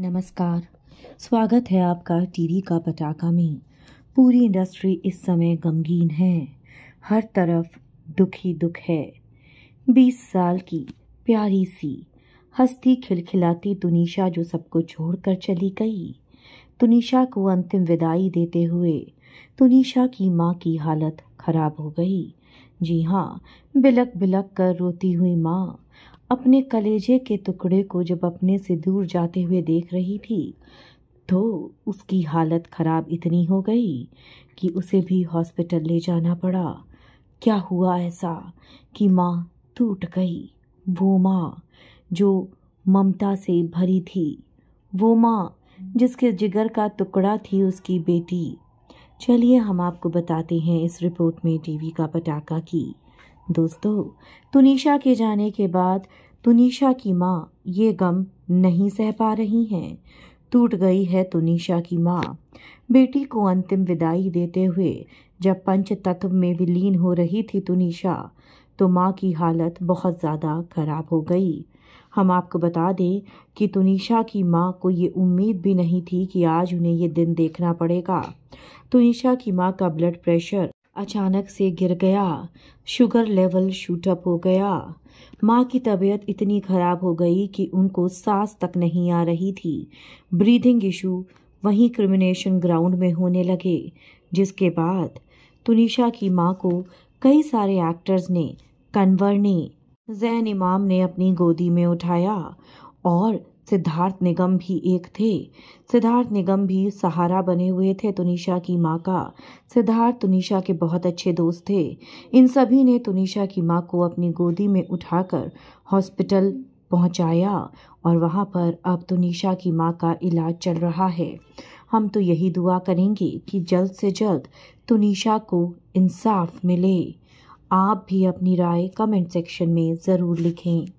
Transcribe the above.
नमस्कार स्वागत है आपका टीवी का पटाखा में पूरी इंडस्ट्री इस समय गमगीन है हर तरफ दुख ही दुख है बीस साल की प्यारी सी हस्ती खिलखिलाती तुनिशा जो सबको छोड़कर चली गई तुनिशा को अंतिम विदाई देते हुए तुनिशा की माँ की हालत खराब हो गई जी हाँ बिलक बिलक कर रोती हुई माँ अपने कलेजे के टुकड़े को जब अपने से दूर जाते हुए देख रही थी तो उसकी हालत खराब इतनी हो गई कि उसे भी हॉस्पिटल ले जाना पड़ा क्या हुआ ऐसा कि माँ टूट गई वो माँ जो ममता से भरी थी वो माँ जिसके जिगर का टुकड़ा थी उसकी बेटी चलिए हम आपको बताते हैं इस रिपोर्ट में टीवी का पटाखा की दोस्तों तुनिशा के जाने के बाद तुनिशा की माँ ये गम नहीं सह पा रही हैं टूट गई है तुनिशा की माँ बेटी को अंतिम विदाई देते हुए जब पंच तत्व में विलीन हो रही थी तुनिशा तो माँ की हालत बहुत ज़्यादा खराब हो गई हम आपको बता दें कि तुनिशा की माँ को ये उम्मीद भी नहीं थी कि आज उन्हें ये दिन देखना पड़ेगा तुनिशा की माँ का ब्लड प्रेशर अचानक से गिर गया शुगर लेवल शूटअप हो गया माँ की तबीयत इतनी खराब हो गई कि उनको सांस तक नहीं आ रही थी ब्रीदिंग इशू वहीं क्रिमिनेशन ग्राउंड में होने लगे जिसके बाद तुनिशा की माँ को कई सारे एक्टर्स ने कन्वर ने जैन इमाम ने अपनी गोदी में उठाया और सिद्धार्थ निगम भी एक थे सिद्धार्थ निगम भी सहारा बने हुए थे तुनिशा की माँ का सिद्धार्थ तुनिशा के बहुत अच्छे दोस्त थे इन सभी ने तुनिशा की माँ को अपनी गोदी में उठाकर हॉस्पिटल पहुंचाया और वहाँ पर अब तुनिशा की माँ का इलाज चल रहा है हम तो यही दुआ करेंगे कि जल्द से जल्द तुनिशा को इंसाफ मिले आप भी अपनी राय कमेंट सेक्शन में ज़रूर लिखें